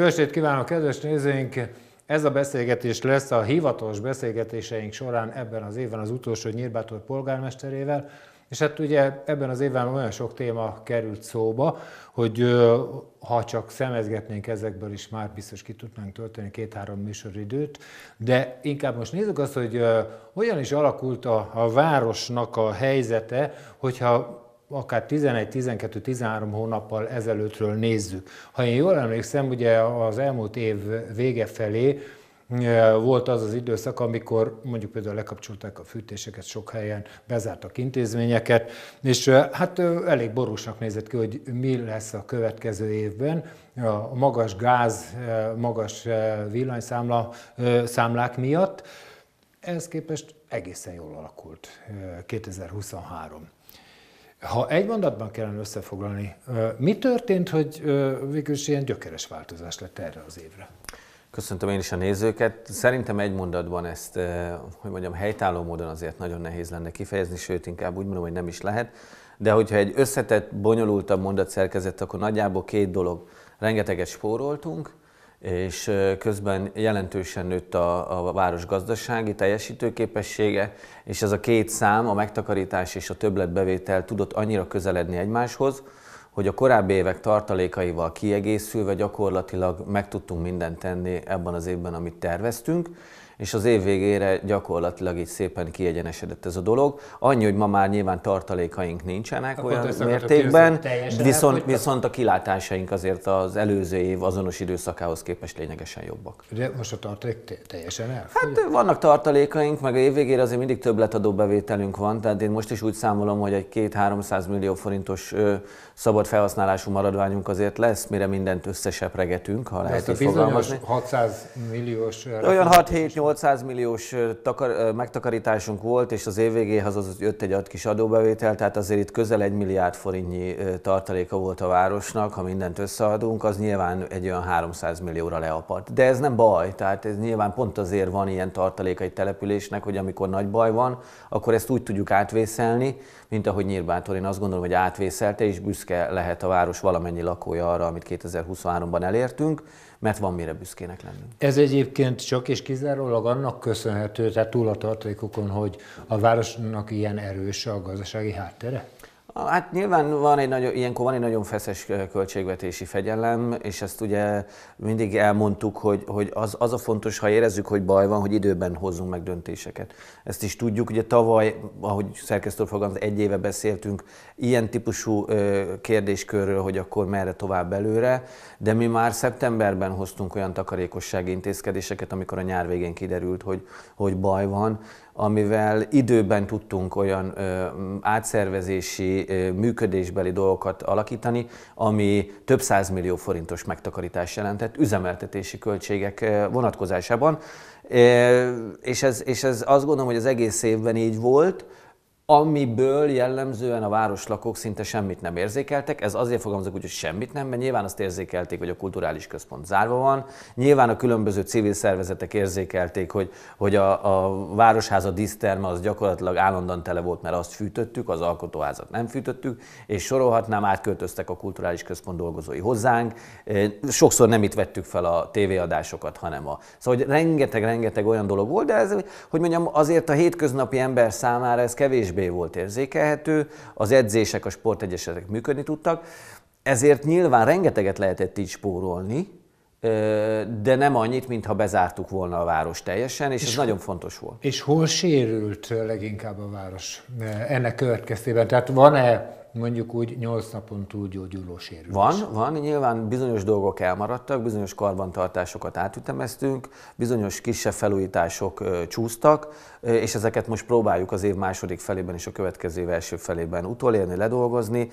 Jó estét kívánok, kedves nézőink! Ez a beszélgetés lesz a hivatalos beszélgetéseink során ebben az évben az utolsó Nyírbátor polgármesterével, és hát ugye ebben az évben olyan sok téma került szóba, hogy ha csak szemezgetnénk ezekből is, már biztos ki tudnánk tölteni két-három műsoridőt, de inkább most nézzük azt, hogy hogyan is alakult a, a városnak a helyzete, hogyha akár 11-12-13 hónappal ezelőttről nézzük. Ha én jól emlékszem, ugye az elmúlt év vége felé e, volt az az időszak, amikor mondjuk például lekapcsolták a fűtéseket sok helyen, bezártak intézményeket, és e, hát e, elég borúsnak nézett ki, hogy mi lesz a következő évben. A magas gáz, magas villanyszámla számlák miatt. ez képest egészen jól alakult 2023. Ha egy mondatban kellene összefoglalni, mi történt, hogy végül is ilyen gyökeres változás lett erre az évre? Köszöntöm én is a nézőket. Szerintem egy mondatban ezt, hogy mondjam, helytálló módon azért nagyon nehéz lenne kifejezni, sőt, inkább úgy mondom, hogy nem is lehet. De hogyha egy összetett, bonyolultabb mondat szerkezett, akkor nagyjából két dolog. Rengeteget spóroltunk, és közben jelentősen nőtt a, a város gazdasági teljesítőképessége, és ez a két szám, a megtakarítás és a többletbevétel tudott annyira közeledni egymáshoz, hogy a korábbi évek tartalékaival kiegészülve gyakorlatilag meg tudtunk mindent tenni ebben az évben, amit terveztünk, és az év végére gyakorlatilag így szépen kiegyenesedett ez a dolog. Annyi, hogy ma már nyilván tartalékaink nincsenek Akkor olyan mértékben, viszont, viszont a kilátásaink azért az előző év azonos időszakához képest lényegesen jobbak. De most a tartalék teljesen el? Hát vannak tartalékaink, meg a év végére azért mindig többletadó bevételünk van, tehát én most is úgy számolom, hogy egy 2-300 millió forintos ö, szabad felhasználású maradványunk azért lesz, mire mindent összesepregetünk, ha lehet hát a bizonyos fogalmazni. 600 milliós... Olyan 6-7-8 800 milliós takar, megtakarításunk volt, és az év végéhez az jött egy kis adóbevétel, tehát azért itt közel egy milliárd forintnyi tartaléka volt a városnak, ha mindent összeadunk, az nyilván egy olyan 300 millióra leapadt. De ez nem baj, tehát ez nyilván pont azért van ilyen tartaléka egy településnek, hogy amikor nagy baj van, akkor ezt úgy tudjuk átvészelni, mint ahogy Nyírbátor, én azt gondolom, hogy átvészelte, és büszke lehet a város valamennyi lakója arra, amit 2023-ban elértünk mert van mire büszkének lenni? Ez egyébként csak és kizárólag annak köszönhető, tehát túl a tartalékokon, hogy a városnak ilyen erős a gazdasági háttere? Hát nyilván van egy nagyon, ilyenkor van egy nagyon feszes költségvetési fegyelem, és ezt ugye mindig elmondtuk, hogy, hogy az, az a fontos, ha érezzük, hogy baj van, hogy időben hozzunk meg döntéseket. Ezt is tudjuk, ugye tavaly, ahogy szerkesztő fogalmaz, egy éve beszéltünk ilyen típusú kérdéskörről, hogy akkor merre tovább előre, de mi már szeptemberben hoztunk olyan takarékossági intézkedéseket, amikor a nyár végén kiderült, hogy, hogy baj van, amivel időben tudtunk olyan ö, átszervezési, ö, működésbeli dolgokat alakítani, ami több millió forintos megtakarítás jelentett üzemeltetési költségek ö, vonatkozásában. E, és, ez, és ez azt gondolom, hogy az egész évben így volt, amiből jellemzően a városlakók szinte semmit nem érzékeltek. Ez azért fogalmazok úgy, hogy semmit nem, mert nyilván azt érzékelték, hogy a kulturális központ zárva van, nyilván a különböző civil szervezetek érzékelték, hogy, hogy a, a Városháza díszterme az gyakorlatilag állandóan tele volt, mert azt fűtöttük, az alkotóházat nem fűtöttük, és sorolhatnám, átköltöztek a kulturális központ dolgozói hozzánk. Sokszor nem itt vettük fel a tévéadásokat, hanem a... Szóval, rengeteg-rengeteg olyan dolog volt, de ez, hogy mondjam, azért a hétköznapi ember számára ez kevésbé kevésbé volt érzékelhető, az edzések, a sportegyesetek működni tudtak, ezért nyilván rengeteget lehetett így spórolni, de nem annyit, mintha bezártuk volna a város teljesen, és, és ez nagyon fontos volt. És hol sérült leginkább a város ennek következtében? Tehát van-e mondjuk úgy 8 napon túl gyógyuló sérülés? Van, van, nyilván bizonyos dolgok elmaradtak, bizonyos karbantartásokat átütemeztünk, bizonyos kisebb felújítások csúsztak, és ezeket most próbáljuk az év második felében és a következő év első felében utolérni, ledolgozni,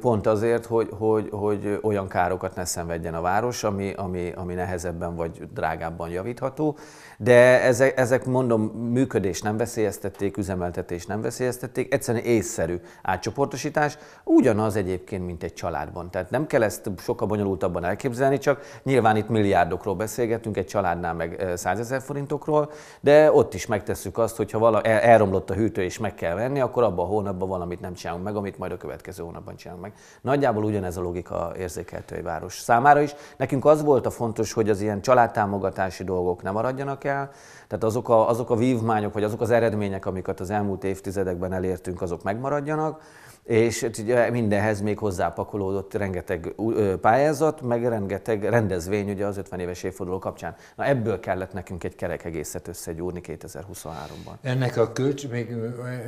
pont azért, hogy, hogy, hogy olyan károkat ne szenvedjen a város, ami, ami, ami nehezebben vagy drágábban javítható. De ezek, ezek mondom, működés nem veszélyeztették, üzemeltetés nem veszélyeztették, egyszerűen észszerű átcsoportosítás, ugyanaz egyébként, mint egy családban. Tehát nem kell ezt sokkal bonyolultabban elképzelni, csak nyilván itt milliárdokról beszélgetünk, egy családnál meg százezer forintokról, de ott is megtesszük azt, azt, hogy ha vala, el, elromlott a hűtő és meg kell venni, akkor abban a hónapban valamit nem csinálunk meg, amit majd a következő hónapban csinálunk meg. Nagyjából ugyanez a logika érzékeltői város számára is. Nekünk az volt a fontos, hogy az ilyen családtámogatási dolgok nem maradjanak el, tehát azok a, azok a vívmányok, vagy azok az eredmények, amiket az elmúlt évtizedekben elértünk, azok megmaradjanak és hát ugye mindenhez még hozzápakolódott rengeteg pályázat, meg rengeteg rendezvény ugye az 50 éves évforduló kapcsán. Na ebből kellett nekünk egy kerek egészet összegyúrni 2023-ban. Ennek a költs, még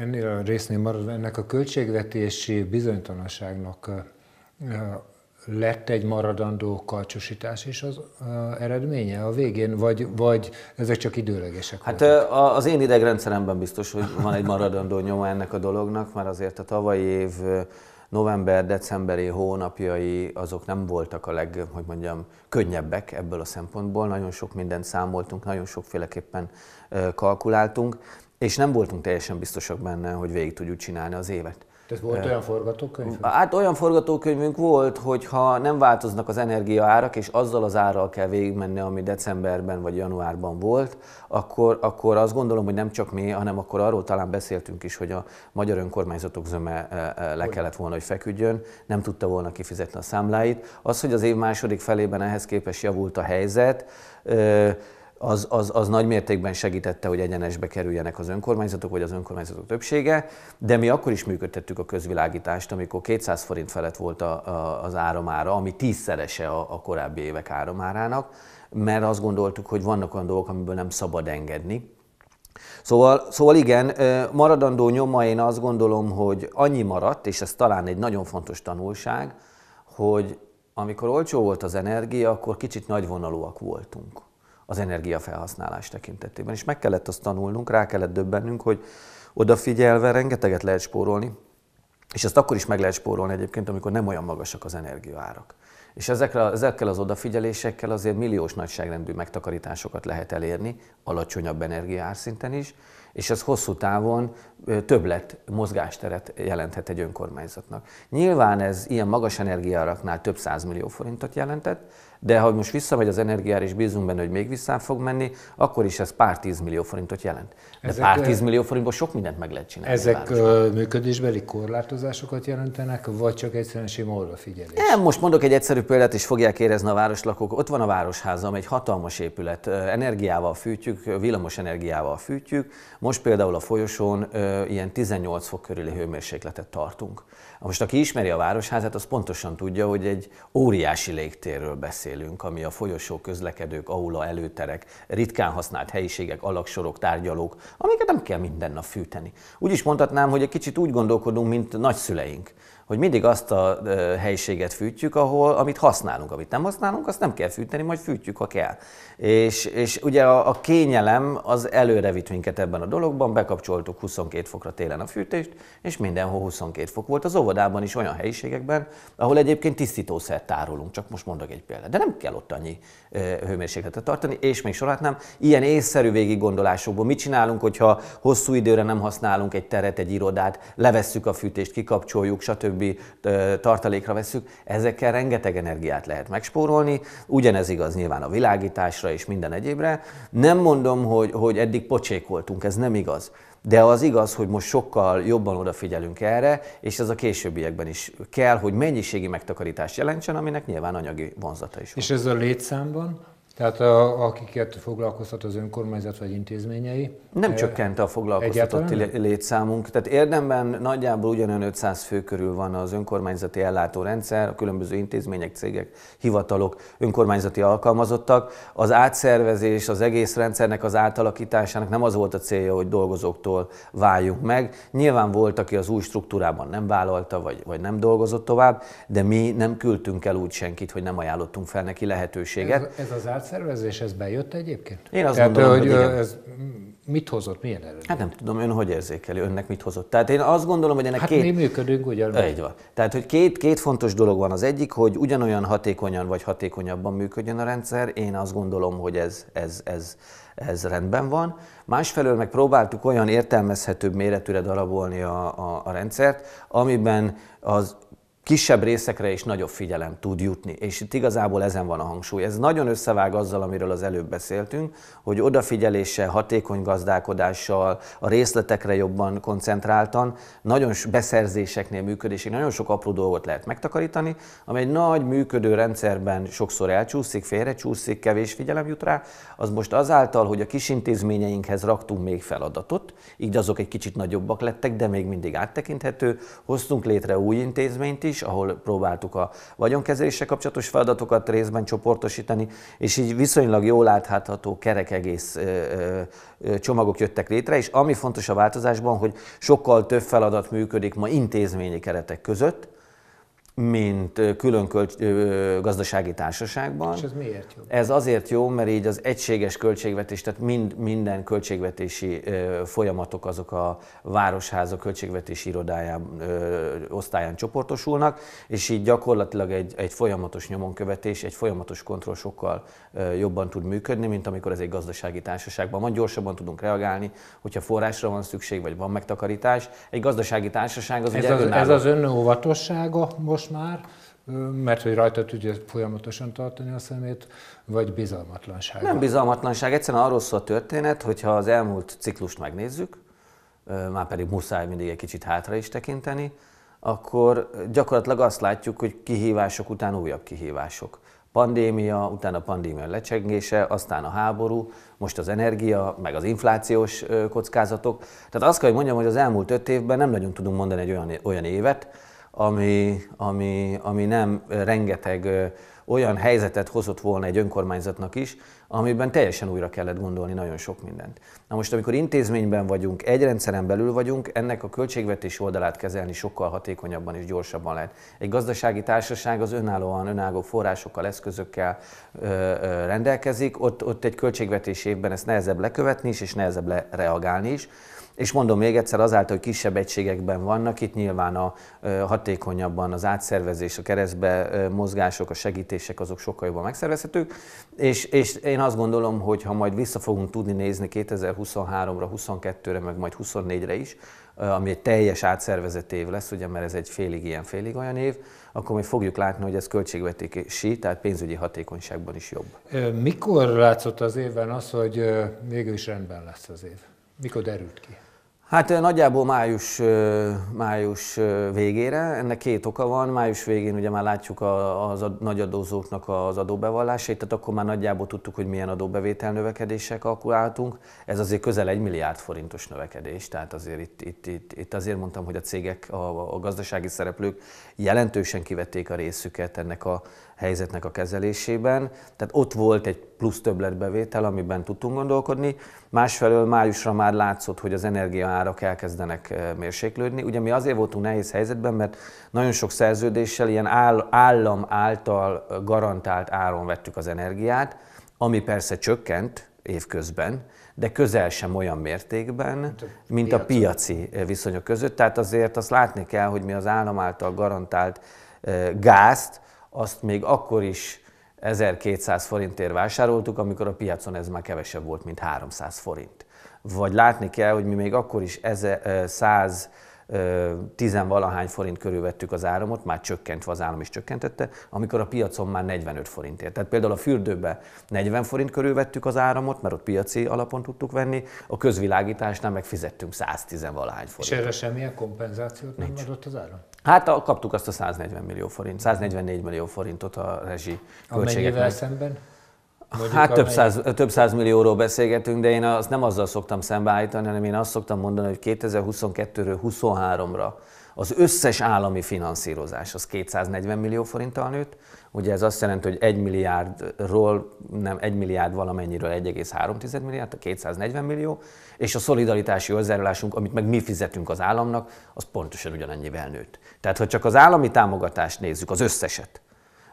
ennél a résznél maradva, ennek a költségvetési bizonytalanságnak lett egy maradandó kalcsosítás is az eredménye a végén, vagy, vagy ezek csak időlegesek Hát voltak? az én idegrendszeremben biztos, hogy van egy maradandó nyoma ennek a dolognak, mert azért a tavalyi év november-decemberi hónapjai azok nem voltak a leg, hogy mondjam, könnyebbek ebből a szempontból. Nagyon sok mindent számoltunk, nagyon sokféleképpen kalkuláltunk, és nem voltunk teljesen biztosak benne, hogy végig tudjuk csinálni az évet. Tehát volt olyan forgatókönyv? Hát olyan forgatókönyvünk volt, hogy ha nem változnak az energiaárak, és azzal az árral kell végigmenni, ami decemberben vagy januárban volt, akkor, akkor azt gondolom, hogy nem csak mi, hanem akkor arról talán beszéltünk is, hogy a magyar önkormányzatok zöme le kellett volna, hogy feküdjön, nem tudta volna kifizetni a számláit. Az, hogy az év második felében ehhez képest javult a helyzet, az, az, az nagy mértékben segítette, hogy egyenesbe kerüljenek az önkormányzatok, vagy az önkormányzatok többsége, de mi akkor is működtettük a közvilágítást, amikor 200 forint felett volt a, a, az áramára, ami tízszerese a, a korábbi évek áramárának, mert azt gondoltuk, hogy vannak olyan dolgok, amiből nem szabad engedni, Szóval, szóval igen, maradandó nyoma én azt gondolom, hogy annyi maradt, és ez talán egy nagyon fontos tanulság, hogy amikor olcsó volt az energia, akkor kicsit nagyvonalúak voltunk az energiafelhasználás tekintetében. És meg kellett azt tanulnunk, rá kellett döbbennünk, hogy odafigyelve rengeteget lehet spórolni, és ezt akkor is meg lehet spórolni egyébként, amikor nem olyan magasak az energiaárak. És ezekre, ezekkel az odafigyelésekkel azért milliós nagyságrendű megtakarításokat lehet elérni, alacsonyabb energiaárszinten is, és ez hosszú távon többlet mozgásteret jelenthet egy önkormányzatnak. Nyilván ez ilyen magas energiáraknál több millió forintot jelentett, de ha most visszamegy az energiára, és bízunk benne, hogy még vissza fog menni, akkor is ez pár tízmillió forintot jelent. De ezek, pár tízmillió forintból sok mindent meg lehet csinálni. Ezek működésbeli korlátozásokat jelentenek, vagy csak egyszerűen sem odafigyelés? Nem, most mondok egy egyszerű példát, és fogják érezni a városlakók. Ott van a városházam, egy hatalmas épület, energiával fűtjük, villamos energiával fűtjük. Most például a folyosón ilyen 18 fok körüli hőmérsékletet tartunk. Most aki ismeri a Városházát, az pontosan tudja, hogy egy óriási légtérről beszélünk, ami a folyosó közlekedők, aula, előterek, ritkán használt helyiségek, alaksorok, tárgyalók, amiket nem kell minden nap fűteni. Úgy is mondhatnám, hogy egy kicsit úgy gondolkodunk, mint nagyszüleink hogy mindig azt a helyiséget fűtjük, ahol, amit használunk, amit nem használunk, azt nem kell fűteni, majd fűtjük, ha kell. És, és ugye a, a kényelem az előre vitt minket ebben a dologban, bekapcsoltuk 22 fokra télen a fűtést, és mindenhol 22 fok volt. Az óvodában is olyan helyiségekben, ahol egyébként tisztítószert tárolunk, csak most mondok egy példát. De nem kell ott annyi hőmérsékletet tartani, és még sorát nem. Ilyen észszerű végig gondolásokból mit csinálunk, hogyha hosszú időre nem használunk egy teret, egy irodát, levesszük a fűtést, kikapcsoljuk, stb többi tartalékra veszük, ezekkel rengeteg energiát lehet megspórolni, ugyanez igaz nyilván a világításra és minden egyébre. Nem mondom, hogy, hogy eddig voltunk, ez nem igaz. De az igaz, hogy most sokkal jobban odafigyelünk erre, és ez a későbbiekben is kell, hogy mennyiségi megtakarítást jelentsen, aminek nyilván anyagi vonzata is van. És ez a létszámban? Tehát a, akiket foglalkoztat az önkormányzat vagy intézményei. Nem e, csökkent a foglalkoztatott egyáltalán? létszámunk, tehát érdemben nagyjából ugyanolyan 500 fő körül van az önkormányzati ellátórendszer, a különböző intézmények, cégek, hivatalok, önkormányzati alkalmazottak. Az átszervezés, az egész rendszernek az átalakításának nem az volt a célja, hogy dolgozóktól váljunk meg. Nyilván volt, aki az új struktúrában nem vállalta, vagy, vagy nem dolgozott tovább, de mi nem küldtünk el úgy senkit, hogy nem ajánlottunk fel neki lehetőséget. Ez, ez az ez bejött egyébként? Én azt Tehát, gondolom, hogy, hogy igen. ez mit hozott, milyen előtt? Hát nem tudom, ön hogy érzékeli, önnek mit hozott. Tehát én azt gondolom, hogy ennek hát két... mi működünk ugyanúgy. Egy van. Tehát, hogy két, két fontos dolog van. Az egyik, hogy ugyanolyan hatékonyan vagy hatékonyabban működjön a rendszer. Én azt gondolom, hogy ez, ez, ez, ez rendben van. Másfelől meg próbáltuk olyan értelmezhetőbb méretűre darabolni a, a, a rendszert, amiben az kisebb részekre is nagyobb figyelem tud jutni. És itt igazából ezen van a hangsúly. Ez nagyon összevág azzal, amiről az előbb beszéltünk, hogy odafigyeléssel, hatékony gazdálkodással, a részletekre jobban koncentráltan, nagyon beszerzéseknél, működésig nagyon sok apró dolgot lehet megtakarítani, ami egy nagy működő rendszerben sokszor elcsúszik, félrecsúszik, kevés figyelem jut rá. Az most azáltal, hogy a kis intézményeinkhez raktunk még feladatot, így azok egy kicsit nagyobbak lettek, de még mindig áttekinthető, hoztunk létre új intézményt is, is, ahol próbáltuk a vagyonkezeléssel kapcsolatos feladatokat részben csoportosítani, és így viszonylag jól látható kerek egész csomagok jöttek létre, és ami fontos a változásban, hogy sokkal több feladat működik ma intézményi keretek között, mint külön költ, gazdasági társaságban. És ez miért jó? Ez azért jó, mert így az egységes költségvetés, tehát mind, minden költségvetési folyamatok azok a városháza költségvetési irodáján, osztályán csoportosulnak, és így gyakorlatilag egy, egy folyamatos nyomonkövetés, egy folyamatos kontroll sokkal jobban tud működni, mint amikor ez egy gazdasági társaságban van. Gyorsabban tudunk reagálni, hogyha forrásra van szükség, vagy van megtakarítás. Egy gazdasági társaság az ez ugye az, önálló. Ez az óvatossága most most már, mert hogy rajta tudja folyamatosan tartani a szemét, vagy bizalmatlanság? Nem bizalmatlanság, egyszerűen arról szól a történet, hogyha az elmúlt ciklust megnézzük, már pedig muszáj mindig egy kicsit hátra is tekinteni, akkor gyakorlatilag azt látjuk, hogy kihívások után újabb kihívások. Pandémia, utána a pandémia lecsengése, aztán a háború, most az energia, meg az inflációs kockázatok. Tehát azt kell, hogy mondjam, hogy az elmúlt öt évben nem nagyon tudunk mondani egy olyan, olyan évet, ami, ami, ami nem rengeteg olyan helyzetet hozott volna egy önkormányzatnak is, amiben teljesen újra kellett gondolni nagyon sok mindent. Na most, amikor intézményben vagyunk, egy rendszeren belül vagyunk, ennek a költségvetési oldalát kezelni sokkal hatékonyabban és gyorsabban lehet. Egy gazdasági társaság az önállóan, önálló forrásokkal, eszközökkel ö, ö, rendelkezik, ott, ott egy költségvetési évben ezt nehezebb lekövetni is, és nehezebb le reagálni is. És mondom még egyszer, azáltal, hogy kisebb egységekben vannak, itt nyilván a hatékonyabban az átszervezés, a keresztbe mozgások, a segítések azok sokkal jobban megszervezhetők, és, és én azt gondolom, hogy ha majd vissza fogunk tudni nézni 2023-ra, 22-re, meg majd 24-re is, ami egy teljes átszervezett év lesz, ugye, mert ez egy félig ilyen, félig olyan év, akkor mi fogjuk látni, hogy ez költségvetési, tehát pénzügyi hatékonyságban is jobb. Mikor látszott az évben az, hogy végül is rendben lesz az év? Mikor derült ki? Hát nagyjából május, május végére, ennek két oka van. Május végén ugye már látjuk a, az a nagy adózóknak az adóbevallásait, tehát akkor már nagyjából tudtuk, hogy milyen adóbevétel növekedések kalkuláltunk. Ez azért közel egy milliárd forintos növekedés, tehát azért itt, itt, itt, itt azért mondtam, hogy a cégek, a, a gazdasági szereplők jelentősen kivették a részüket ennek a helyzetnek a kezelésében. Tehát ott volt egy plusz többletbevétel, amiben tudtunk gondolkodni. Másfelől májusra már látszott, hogy az energiaárak elkezdenek eh, mérséklődni. Ugye mi azért voltunk nehéz helyzetben, mert nagyon sok szerződéssel ilyen állam által eh, garantált áron vettük az energiát, ami persze csökkent évközben, de közel sem olyan mértékben, mint a, mint a piaci eh, viszonyok között. Tehát azért azt látni kell, hogy mi az állam által garantált gázt azt még akkor is 1200 forintért vásároltuk, amikor a piacon ez már kevesebb volt, mint 300 forint. Vagy látni kell, hogy mi még akkor is 100 tizenvalahány forint körül vettük az áramot, már csökkentve az állam is csökkentette, amikor a piacon már 45 forintért. Tehát például a fürdőbe 40 forint körül vettük az áramot, mert ott piaci alapon tudtuk venni, a közvilágításnál meg fizettünk 110 valahány forint. És erre semmilyen kompenzációt nem Nincs. adott az áram? Hát kaptuk azt a 140 millió forint, 144 millió forintot a rezsi költségeknek. szemben? Hát, Mondjuk hát több száz, több száz millióról beszélgetünk, de én azt nem azzal szoktam szembeállítani, hanem én azt szoktam mondani, hogy 2022-ről 23-ra az összes állami finanszírozás az 240 millió forinttal nőtt, ugye ez azt jelenti, hogy 1 milliárdról, nem 1 milliárd valamennyiről 1,3 milliárd, a 240 millió, és a szolidaritási hozzájárulásunk, amit meg mi fizetünk az államnak, az pontosan ugyanennyivel nőtt. Tehát, ha csak az állami támogatást nézzük, az összeset,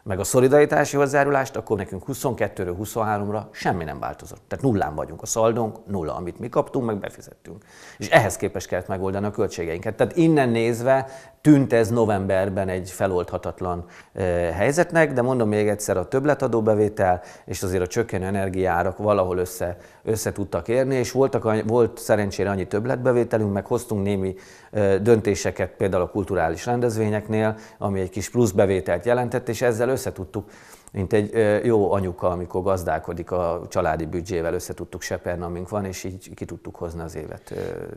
meg a szolidaritási hozzájárulást, akkor nekünk 22-ről 23-ra semmi nem változott. Tehát nullán vagyunk. A szaldónk nulla, amit mi kaptunk, meg befizettünk. És ehhez képest kellett megoldani a költségeinket. Tehát innen nézve tűnt ez novemberben egy feloldhatatlan e, helyzetnek, de mondom még egyszer, a többletadóbevétel és azért a csökkenő energiárak valahol össze, össze tudtak érni, és voltak, volt szerencsére annyi többletbevételünk, meg hoztunk némi e, döntéseket például a kulturális rendezvényeknél, ami egy kis plusz bevételt jelentett, és ezzel összetudtuk, mint egy jó anyuka, amikor gazdálkodik a családi büdzsével, összetudtuk seperni, amink van, és így ki tudtuk hozni az évet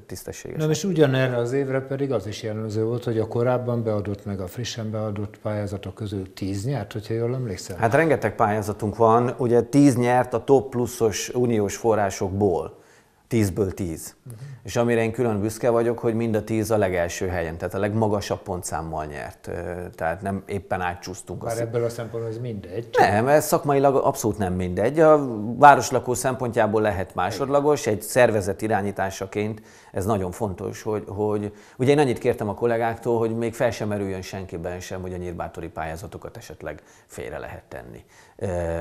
tisztességesen. Na és ugyanerre az évre pedig az is jellemző volt, hogy a korábban beadott, meg a frissen beadott pályázatok közül tíz nyert, hogyha jól emlékszem. Hát rengeteg pályázatunk van, ugye tíz nyert a top pluszos uniós forrásokból tízből tíz. Uh-huh. És amire én külön büszke vagyok, hogy mind a tíz a legelső helyen, tehát a legmagasabb pontszámmal nyert. Tehát nem éppen átcsúsztunk. Már a ebből a szempontból ez mindegy. Nem, ez szakmailag abszolút nem mindegy. A városlakó szempontjából lehet másodlagos, egy szervezet irányításaként ez nagyon fontos, hogy, hogy ugye én annyit kértem a kollégáktól, hogy még fel sem merüljön senkiben sem, hogy a nyírbátori pályázatokat esetleg félre lehet tenni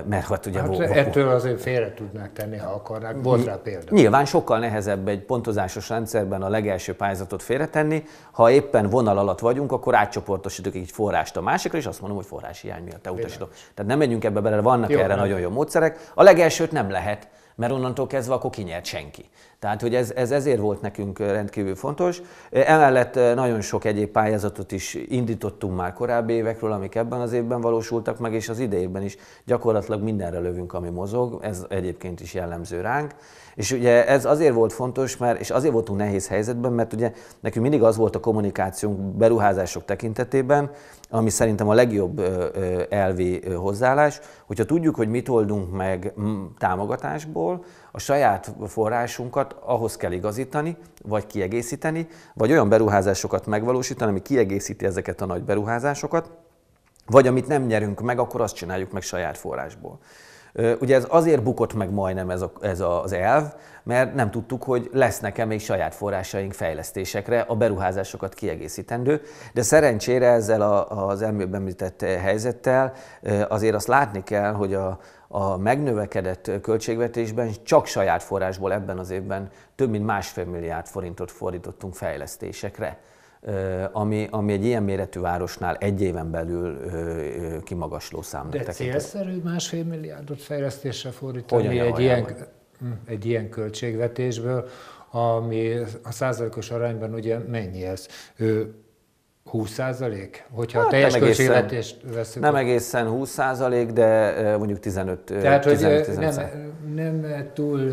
mert hát ugye... Hát ettől azért félre tudnák tenni, ha akarnák. Volt rá példa. Nyilván sokkal nehezebb egy pontozásos rendszerben a legelső pályázatot félretenni. Ha éppen vonal alatt vagyunk, akkor átcsoportosítok egy forrást a másikra, és azt mondom, hogy hiány miatt elutasítom. Tehát nem menjünk ebbe bele, vannak jó, erre nem. nagyon jó módszerek. A legelsőt nem lehet, mert onnantól kezdve akkor kinyert senki. Tehát, hogy ez, ez ezért volt nekünk rendkívül fontos. Emellett eh, nagyon sok egyéb pályázatot is indítottunk már korábbi évekről, amik ebben az évben valósultak meg, és az idejében is gyakorlatilag mindenre lövünk, ami mozog, ez egyébként is jellemző ránk. És ugye ez azért volt fontos, mert, és azért voltunk nehéz helyzetben, mert ugye nekünk mindig az volt a kommunikációnk beruházások tekintetében, ami szerintem a legjobb elvi hozzáállás, hogyha tudjuk, hogy mit oldunk meg támogatásból, a saját forrásunkat ahhoz kell igazítani, vagy kiegészíteni, vagy olyan beruházásokat megvalósítani, ami kiegészíti ezeket a nagy beruházásokat, vagy amit nem nyerünk meg, akkor azt csináljuk meg saját forrásból. Ugye ez azért bukott meg majdnem ez, a, ez az elv, mert nem tudtuk, hogy lesznek-e még saját forrásaink fejlesztésekre a beruházásokat kiegészítendő, de szerencsére ezzel a, az elműbb említett helyzettel azért azt látni kell, hogy a, a megnövekedett költségvetésben csak saját forrásból ebben az évben több mint másfél milliárd forintot fordítottunk fejlesztésekre ami, ami egy ilyen méretű városnál egy éven belül kimagasló számnak De tekintett. célszerű másfél milliárdot fejlesztésre fordítani Hogyan egy ilyen, hm, egy ilyen költségvetésből, ami a százalékos arányban ugye mennyi ez? 20 százalék? Hogyha hát teljes nem költségvetést veszünk. Nem egészen 20 százalék, de mondjuk 15 Tehát, 15, hogy 15 nem, nem túl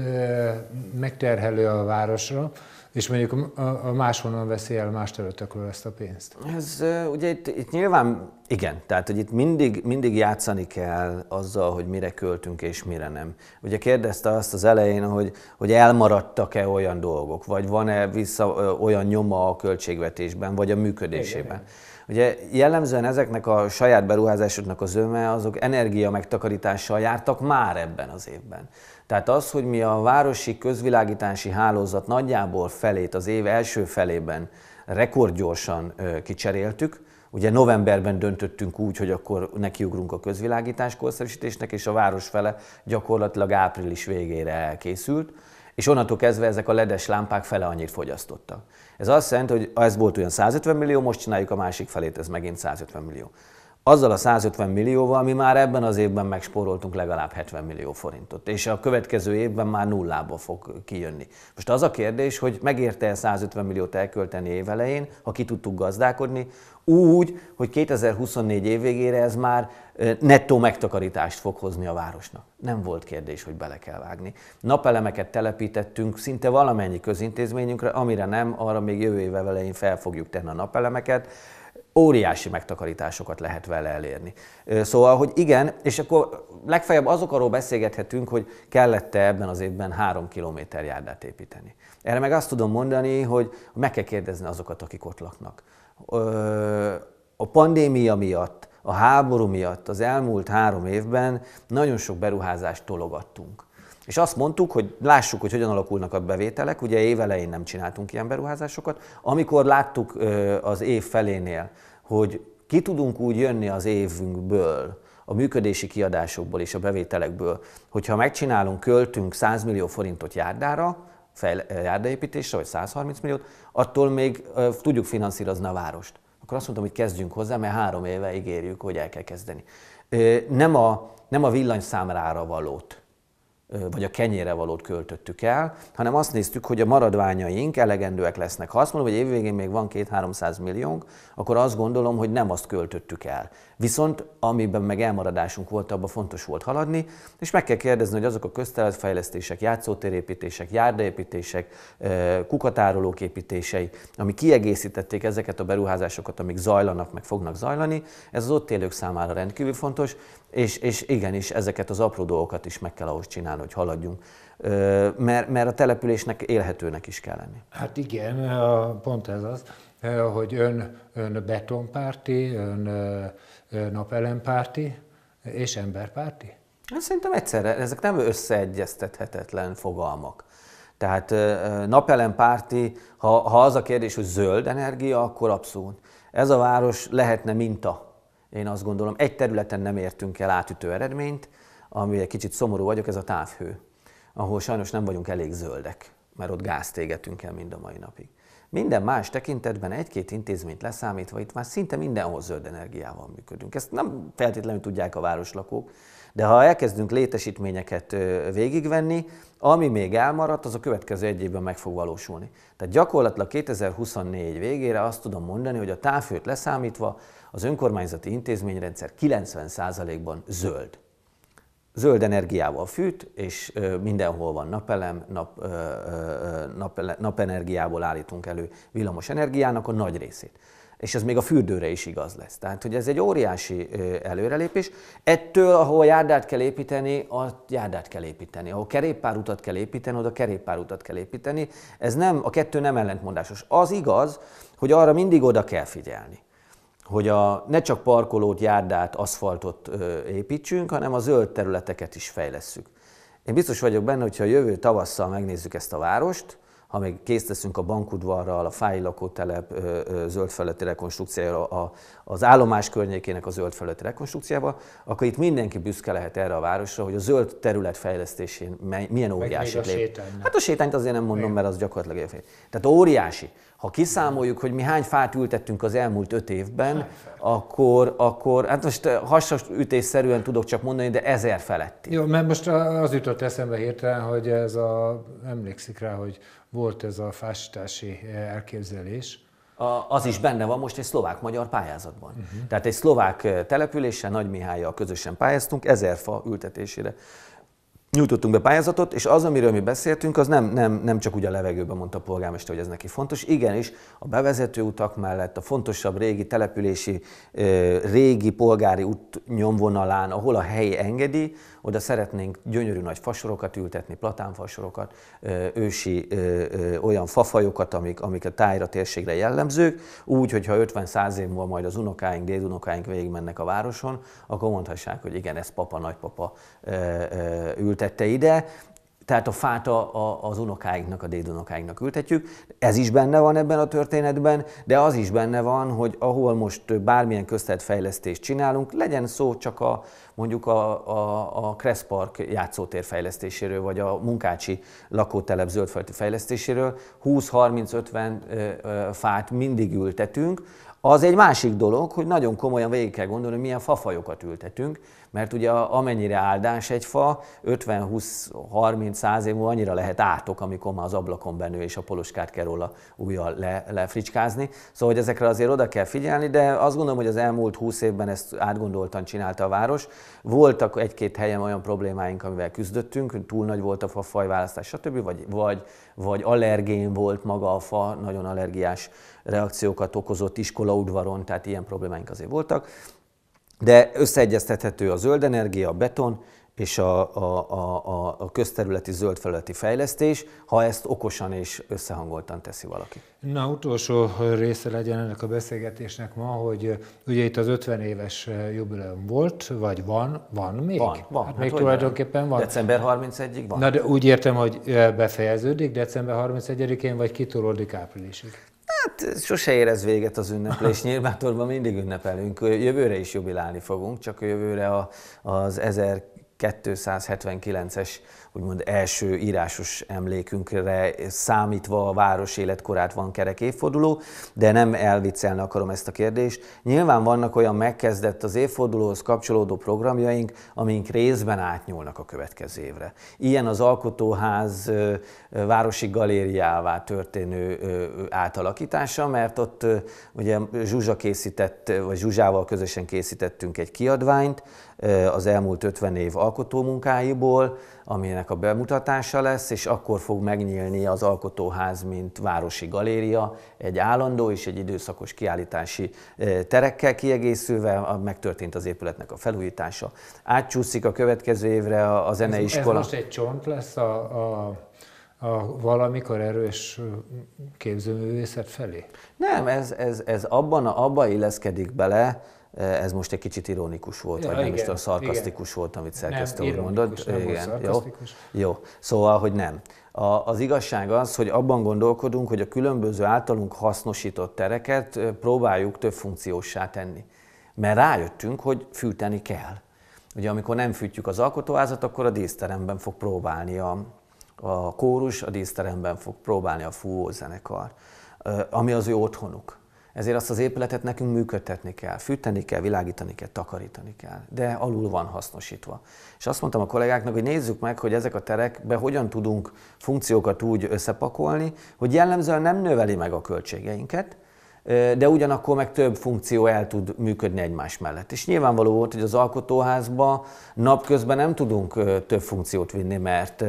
megterhelő a városra, és mondjuk a, a máshonnan veszi el más területekről ezt a pénzt? Ez ugye itt, itt nyilván igen, tehát hogy itt mindig, mindig játszani kell azzal, hogy mire költünk és mire nem. Ugye kérdezte azt az elején, hogy, hogy elmaradtak-e olyan dolgok, vagy van-e vissza olyan nyoma a költségvetésben, vagy a működésében. igen. Ugye jellemzően ezeknek a saját beruházásoknak az öme, azok energia megtakarítással jártak már ebben az évben. Tehát az, hogy mi a városi közvilágítási hálózat nagyjából felét az év első felében rekordgyorsan kicseréltük, Ugye novemberben döntöttünk úgy, hogy akkor nekiugrunk a közvilágítás korszerűsítésnek, és a város fele gyakorlatilag április végére elkészült, és onnantól kezdve ezek a ledes lámpák fele annyit fogyasztottak. Ez azt jelenti, hogy ez volt olyan 150 millió, most csináljuk a másik felét, ez megint 150 millió azzal a 150 millióval mi már ebben az évben megspóroltunk legalább 70 millió forintot, és a következő évben már nullába fog kijönni. Most az a kérdés, hogy megérte-e 150 milliót elkölteni évelején, ha ki tudtuk gazdálkodni, úgy, hogy 2024 év végére ez már nettó megtakarítást fog hozni a városnak. Nem volt kérdés, hogy bele kell vágni. Napelemeket telepítettünk szinte valamennyi közintézményünkre, amire nem, arra még jövő év elején fel fogjuk tenni a napelemeket óriási megtakarításokat lehet vele elérni. Szóval, hogy igen, és akkor legfeljebb azok arról beszélgethetünk, hogy kellett-e ebben az évben három kilométer járdát építeni. Erre meg azt tudom mondani, hogy meg kell kérdezni azokat, akik ott laknak. A pandémia miatt, a háború miatt az elmúlt három évben nagyon sok beruházást tologattunk. És azt mondtuk, hogy lássuk, hogy hogyan alakulnak a bevételek. Ugye évelején nem csináltunk ilyen beruházásokat. Amikor láttuk az év felénél, hogy ki tudunk úgy jönni az évünkből, a működési kiadásokból és a bevételekből, hogyha megcsinálunk, költünk 100 millió forintot járdára, járdaépítésre, vagy 130 milliót, attól még tudjuk finanszírozni a várost. Akkor azt mondtam, hogy kezdjünk hozzá, mert három éve ígérjük, hogy el kell kezdeni. Nem a, nem a villanyszámrára valót vagy a kenyére valót költöttük el, hanem azt néztük, hogy a maradványaink elegendőek lesznek. Ha azt mondom, hogy évvégén még van 2-300 milliónk, akkor azt gondolom, hogy nem azt költöttük el. Viszont amiben meg elmaradásunk volt, abban fontos volt haladni, és meg kell kérdezni, hogy azok a közteletfejlesztések, játszótérépítések, járdaépítések, kukatárolók építései, ami kiegészítették ezeket a beruházásokat, amik zajlanak, meg fognak zajlani, ez az ott élők számára rendkívül fontos, és, és igenis, ezeket az apró dolgokat is meg kell ahhoz csinálni, hogy haladjunk, mert, mert a településnek élhetőnek is kell lenni. Hát igen, pont ez az, hogy ön, ön betonpárti, ön napelempárti és emberpárti? Hát szerintem egyszerre, ezek nem összeegyeztethetetlen fogalmak. Tehát napelempárti, ha, ha az a kérdés, hogy zöld energia, akkor abszolút. Ez a város lehetne minta én azt gondolom, egy területen nem értünk el átütő eredményt, ami egy kicsit szomorú vagyok, ez a távhő, ahol sajnos nem vagyunk elég zöldek, mert ott gázt égetünk el mind a mai napig. Minden más tekintetben egy-két intézményt leszámítva itt már szinte mindenhol zöld energiával működünk. Ezt nem feltétlenül tudják a városlakók, de ha elkezdünk létesítményeket végigvenni, ami még elmaradt, az a következő egy évben meg fog valósulni. Tehát gyakorlatilag 2024 végére azt tudom mondani, hogy a távhőt leszámítva az önkormányzati intézményrendszer 90%-ban zöld. Zöld energiával fűt, és mindenhol van napelem, nap, nap, napenergiából állítunk elő villamos energiának a nagy részét és ez még a fürdőre is igaz lesz. Tehát, hogy ez egy óriási előrelépés. Ettől, ahol járdát kell építeni, a járdát kell építeni. Ahol kerékpárutat kell építeni, oda kerékpárutat kell építeni. Ez nem, a kettő nem ellentmondásos. Az igaz, hogy arra mindig oda kell figyelni hogy a, ne csak parkolót, járdát, aszfaltot ö, építsünk, hanem a zöld területeket is fejlesszük. Én biztos vagyok benne, hogyha a jövő tavasszal megnézzük ezt a várost, ha még kész teszünk a bankudvarral, a fáj lakótelep zöldfelületi rekonstrukciójára, a, az állomás környékének a zöldfelületi rekonstrukciójával, akkor itt mindenki büszke lehet erre a városra, hogy a zöld terület fejlesztésén milyen óriási lép. Hát a sétányt azért nem mondom, mert az gyakorlatilag egy. Tehát óriási ha kiszámoljuk, hogy mi hány fát ültettünk az elmúlt öt évben, akkor, akkor, hát most eh, hasas ütésszerűen tudok csak mondani, de ezer feletti. Jó, mert most az jutott eszembe hirtelen, hogy ez a, emlékszik rá, hogy volt ez a fásítási eh, elképzelés, a, az is benne van most egy szlovák-magyar pályázatban. Uh-huh. Tehát egy szlovák eh, településen, Nagy Mihályjal közösen pályáztunk ezer fa ültetésére nyújtottunk be pályázatot, és az, amiről mi beszéltünk, az nem, nem, nem csak úgy a levegőben mondta a polgármester, hogy ez neki fontos. Igenis, a bevezető utak mellett, a fontosabb régi települési, régi polgári út nyomvonalán, ahol a helyi engedi, oda szeretnénk gyönyörű nagy fasorokat ültetni, platánfasorokat, ősi olyan fafajokat, amik, amik a tájra térségre jellemzők, úgy, hogyha 50-100 év múlva majd az unokáink, dédunokáink végigmennek a városon, akkor mondhassák, hogy igen, ez papa, nagypapa ült ültette ide, tehát a fát a, a, az unokáinknak, a dédunokáinknak ültetjük. Ez is benne van ebben a történetben, de az is benne van, hogy ahol most bármilyen köztetfejlesztést csinálunk, legyen szó csak a mondjuk a, a, a Kressz Park játszótér fejlesztéséről, vagy a Munkácsi lakótelep zöldföldi fejlesztéséről, 20-30-50 fát mindig ültetünk. Az egy másik dolog, hogy nagyon komolyan végig kell gondolni, hogy milyen fafajokat ültetünk, mert ugye amennyire áldás egy fa, 50-20-30-100 év múlva annyira lehet átok, amikor már az ablakon benő és a poloskát kell róla újra le, lefricskázni. Szóval hogy ezekre azért oda kell figyelni, de azt gondolom, hogy az elmúlt 20 évben ezt átgondoltan csinálta a város. Voltak egy-két helyen olyan problémáink, amivel küzdöttünk, túl nagy volt a fa fajválasztás, stb. Vagy, vagy, vagy allergén volt maga a fa, nagyon allergiás reakciókat okozott iskolaudvaron, tehát ilyen problémáink azért voltak de összeegyeztethető a zöld energia, a beton és a, a, a, a közterületi zöldfelületi fejlesztés, ha ezt okosan és összehangoltan teszi valaki. Na, utolsó része legyen ennek a beszélgetésnek ma, hogy eh, ugye itt az 50 éves eh, jubileum volt, vagy van, van még? Van, van. Hát, hát még tulajdonképpen van. December 31-ig van. Na, de úgy értem, hogy eh, befejeződik december 31-én, vagy kitolódik áprilisig. Hát sose érez véget az ünneplés, nyilvánvalóan mindig ünnepelünk, jövőre is jubilálni fogunk, csak jövőre a, az 1279-es úgymond első írásos emlékünkre számítva a város életkorát van kerek évforduló, de nem elviccelni akarom ezt a kérdést. Nyilván vannak olyan megkezdett az évfordulóhoz kapcsolódó programjaink, amink részben átnyúlnak a következő évre. Ilyen az Alkotóház városi galériává történő átalakítása, mert ott ugye Zsuzsa készített, vagy Zsuzsával közösen készítettünk egy kiadványt, az elmúlt 50 év alkotómunkáiból, aminek a bemutatása lesz, és akkor fog megnyílni az Alkotóház, mint városi galéria, egy állandó és egy időszakos kiállítási terekkel kiegészülve, megtörtént az épületnek a felújítása. Átcsúszik a következő évre a zeneiskola. Ez, ez most egy csont lesz a, a a valamikor erős képzőművészet felé? Nem, ez, ez, ez abban, abba illeszkedik bele, Eh, ez most egy kicsit ironikus volt, ja, vagy nem igen, is tudom, szarkasztikus igen. volt, amit szerkesztő úr mondott. Nem igen, jó? jó. Szóval, hogy nem. A, az igazság az, hogy abban gondolkodunk, hogy a különböző általunk hasznosított tereket próbáljuk több funkciósá tenni. Mert rájöttünk, hogy fűteni kell. Ugye amikor nem fűtjük az alkotóházat, akkor a díszteremben fog próbálni a, a kórus, a díszteremben fog próbálni a fúvó zenekar, ami az ő otthonuk. Ezért azt az épületet nekünk működtetni kell, fűteni kell, világítani kell, takarítani kell, de alul van hasznosítva. És azt mondtam a kollégáknak, hogy nézzük meg, hogy ezek a terekbe hogyan tudunk funkciókat úgy összepakolni, hogy jellemzően nem növeli meg a költségeinket, de ugyanakkor meg több funkció el tud működni egymás mellett. És nyilvánvaló volt, hogy az alkotóházba napközben nem tudunk több funkciót vinni, mert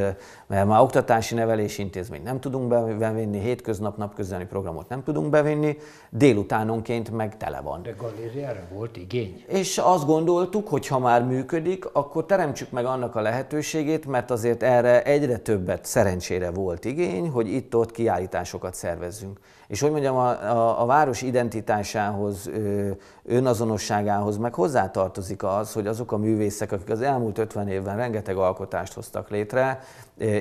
mert már oktatási nevelési intézményt nem tudunk bevinni, hétköznap napközbeni programot nem tudunk bevinni, délutánonként meg tele van. De galériára volt igény. És azt gondoltuk, hogy ha már működik, akkor teremtsük meg annak a lehetőségét, mert azért erre egyre többet szerencsére volt igény, hogy itt-ott kiállításokat szervezzünk. És hogy mondjam, a, a, a város identitásához, ö, önazonosságához meg hozzátartozik az, hogy azok a művészek, akik az elmúlt 50 évben rengeteg alkotást hoztak létre,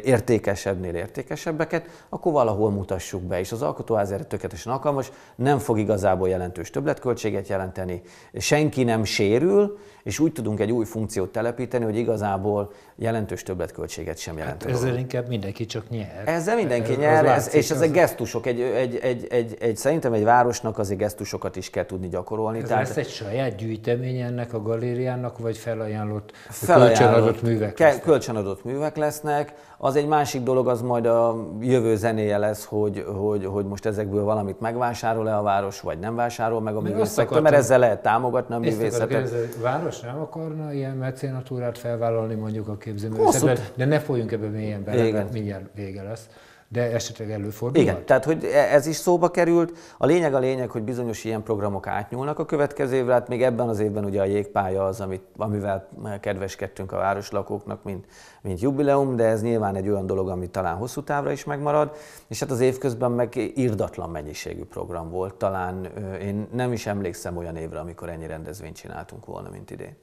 értékesebbnél értékesebbeket, akkor valahol mutassuk be, és az alkotóház erre tökéletesen alkalmas, nem fog igazából jelentős többletköltséget jelenteni, senki nem sérül, és úgy tudunk egy új funkciót telepíteni, hogy igazából jelentős többletköltséget sem jelent. Hát ezzel inkább mindenki csak nyer. Ezzel mindenki nyer, ez, és ezek az... gesztusok, egy, egy, egy, egy, egy, szerintem egy városnak azért gesztusokat is kell tudni gyakorolni. Ez Tehát... lesz egy saját gyűjtemény ennek a galériának, vagy felajánlott, felajánlott kölcsönadott művek lesznek? Kölcsönadott művek lesznek, az egy másik dolog, az majd a jövő zenéje lesz, hogy, hogy, hogy most ezekből valamit megvásárol-e a város, vagy nem vásárol meg a művészekre, mert ezzel lehet támogatni a művészetet. Ezt a város nem akarna ilyen mecénatúrát felvállalni mondjuk a képzőművészetben, de ne folyjunk ebbe mélyen bele, mert mindjárt vége lesz de esetleg előfordul. Igen, tehát hogy e- ez is szóba került. A lényeg a lényeg, hogy bizonyos ilyen programok átnyúlnak a következő évre, hát még ebben az évben ugye a jégpálya az, amit, amivel kedveskedtünk a városlakóknak, mint, mint jubileum, de ez nyilván egy olyan dolog, ami talán hosszú távra is megmarad, és hát az évközben meg irdatlan mennyiségű program volt. Talán én nem is emlékszem olyan évre, amikor ennyi rendezvényt csináltunk volna, mint idén.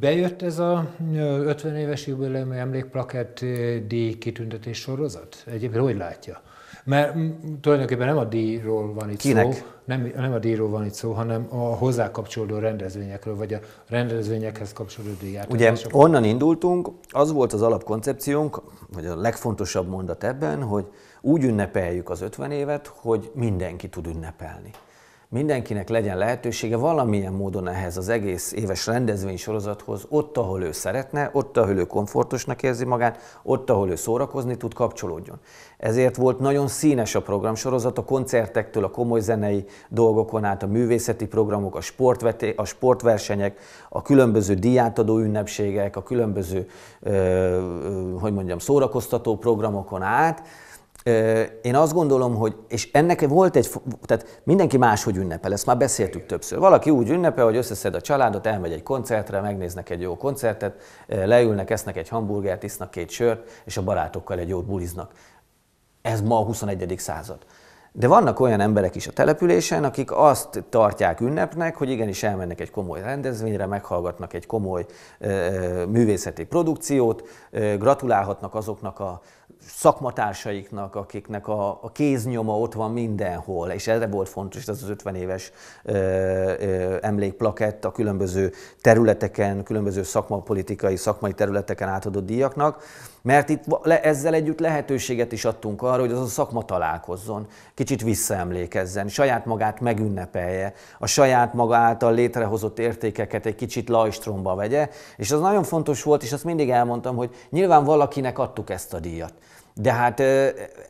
Bejött ez a 50 éves jubileumi emlékplakett díj kitüntetés sorozat? Egyébként hogy látja? Mert tulajdonképpen nem a díjról van itt Kinek? szó, nem, nem a díjról van itt szó, hanem a hozzá kapcsolódó rendezvényekről, vagy a rendezvényekhez kapcsolódó díját. Ugye onnan indultunk, az volt az alapkoncepciónk, vagy a legfontosabb mondat ebben, hogy úgy ünnepeljük az 50 évet, hogy mindenki tud ünnepelni mindenkinek legyen lehetősége valamilyen módon ehhez az egész éves rendezvénysorozathoz, ott, ahol ő szeretne, ott, ahol ő komfortosnak érzi magát, ott, ahol ő szórakozni tud, kapcsolódjon. Ezért volt nagyon színes a programsorozat, a koncertektől, a komoly zenei dolgokon át, a művészeti programok, a, sportveté, a sportversenyek, a különböző diátadó ünnepségek, a különböző, ö, ö, hogy mondjam, szórakoztató programokon át, én azt gondolom, hogy, és ennek volt egy, tehát mindenki máshogy ünnepel, ezt már beszéltük többször. Valaki úgy ünnepel, hogy összeszed a családot, elmegy egy koncertre, megnéznek egy jó koncertet, leülnek, esznek egy hamburgert, isznak két sört, és a barátokkal egy jót buliznak. Ez ma a 21. század. De vannak olyan emberek is a településen, akik azt tartják ünnepnek, hogy igenis elmennek egy komoly rendezvényre, meghallgatnak egy komoly ö, művészeti produkciót, ö, gratulálhatnak azoknak a szakmatársaiknak, akiknek a, a kéznyoma ott van mindenhol, és erre volt fontos az 50 éves ö, ö, emlékplakett a különböző területeken, különböző szakmapolitikai, szakmai területeken átadott díjaknak, mert itt le, ezzel együtt lehetőséget is adtunk arra, hogy az a szakma találkozzon, kicsit visszaemlékezzen, saját magát megünnepelje, a saját maga által létrehozott értékeket egy kicsit lajstromba vegye, és az nagyon fontos volt, és azt mindig elmondtam, hogy nyilván valakinek adtuk ezt a díjat. De hát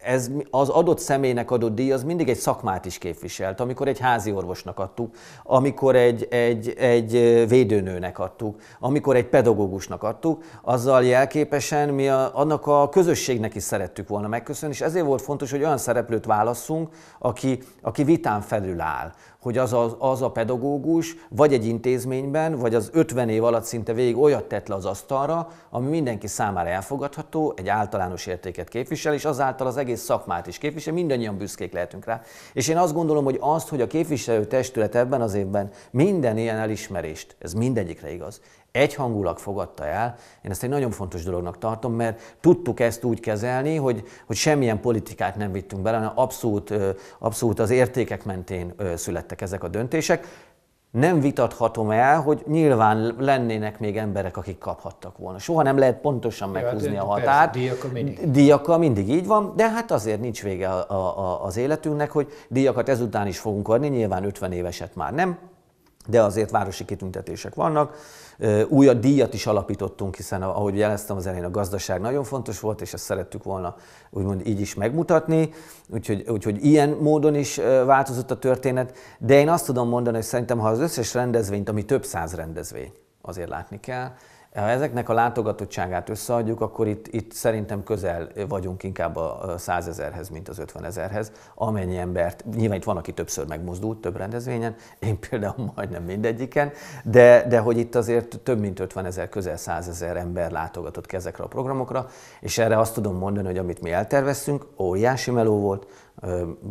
ez az adott személynek adott díj az mindig egy szakmát is képviselt. Amikor egy házi orvosnak adtuk, amikor egy, egy, egy védőnőnek adtuk, amikor egy pedagógusnak adtuk, azzal jelképesen mi a, annak a közösségnek is szerettük volna megköszönni, és ezért volt fontos, hogy olyan szereplőt válasszunk, aki, aki vitán felül áll, hogy az a, az a pedagógus vagy egy intézményben, vagy az 50 év alatt szinte végig olyat tett le az asztalra, ami mindenki számára elfogadható, egy általános értéket képvisel, és azáltal az egész szakmát is képvisel, mindannyian büszkék lehetünk rá. És én azt gondolom, hogy azt, hogy a képviselő testület ebben az évben minden ilyen elismerést, ez mindegyikre igaz, egyhangulag fogadta el. Én ezt egy nagyon fontos dolognak tartom, mert tudtuk ezt úgy kezelni, hogy, hogy semmilyen politikát nem vittünk bele, hanem abszolút, abszolút az értékek mentén születtek ezek a döntések. Nem vitathatom el, hogy nyilván lennének még emberek, akik kaphattak volna. Soha nem lehet pontosan hát meghúzni a határt. Díjakkal mindig. Díjakkal mindig így van, de hát azért nincs vége a, a, a, az életünknek, hogy díjakat ezután is fogunk adni, nyilván 50 éveset már nem, de azért városi kitüntetések vannak. Új a díjat is alapítottunk, hiszen ahogy jeleztem az elején, a gazdaság nagyon fontos volt, és ezt szerettük volna úgymond így is megmutatni, úgyhogy, úgyhogy ilyen módon is változott a történet, de én azt tudom mondani, hogy szerintem ha az összes rendezvényt, ami több száz rendezvény, azért látni kell, ha ezeknek a látogatottságát összeadjuk, akkor itt, itt szerintem közel vagyunk inkább a 100 ezerhez, mint az 50 ezerhez, amennyi embert, nyilván itt van, aki többször megmozdult több rendezvényen, én például majdnem mindegyiken, de, de hogy itt azért több mint 50 ezer, közel 100 ezer ember látogatott ki ezekre a programokra, és erre azt tudom mondani, hogy amit mi elterveztünk, óriási meló volt,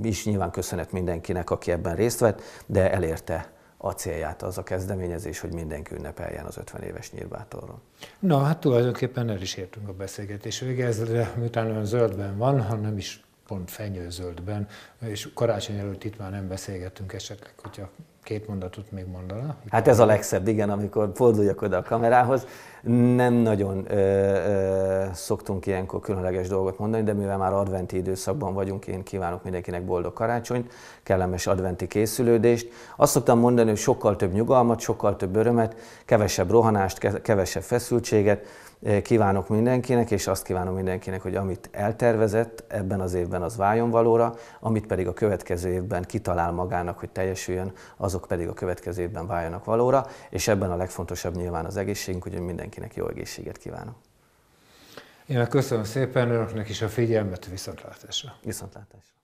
és nyilván köszönet mindenkinek, aki ebben részt vett, de elérte a célját az a kezdeményezés, hogy mindenki ünnepeljen az 50 éves nyírbátorról. Na, hát tulajdonképpen el is értünk a beszélgetés végezre, miután olyan zöldben van, hanem is pont fenyőzöldben, és karácsony előtt itt már nem beszélgettünk esetleg, hogyha Két mondatot még mondana? Hát ez a legszebb, igen, amikor forduljak oda a kamerához. Nem nagyon ö, ö, szoktunk ilyenkor különleges dolgot mondani, de mivel már adventi időszakban vagyunk, én kívánok mindenkinek boldog karácsonyt, kellemes adventi készülődést. Azt szoktam mondani, hogy sokkal több nyugalmat, sokkal több örömet, kevesebb rohanást, kevesebb feszültséget, Eh, kívánok mindenkinek, és azt kívánom mindenkinek, hogy amit eltervezett ebben az évben, az váljon valóra, amit pedig a következő évben kitalál magának, hogy teljesüljön, azok pedig a következő évben váljanak valóra, és ebben a legfontosabb nyilván az egészségünk, úgyhogy mindenkinek jó egészséget kívánok. Én meg köszönöm szépen önöknek is a figyelmet, viszontlátásra. Viszontlátásra.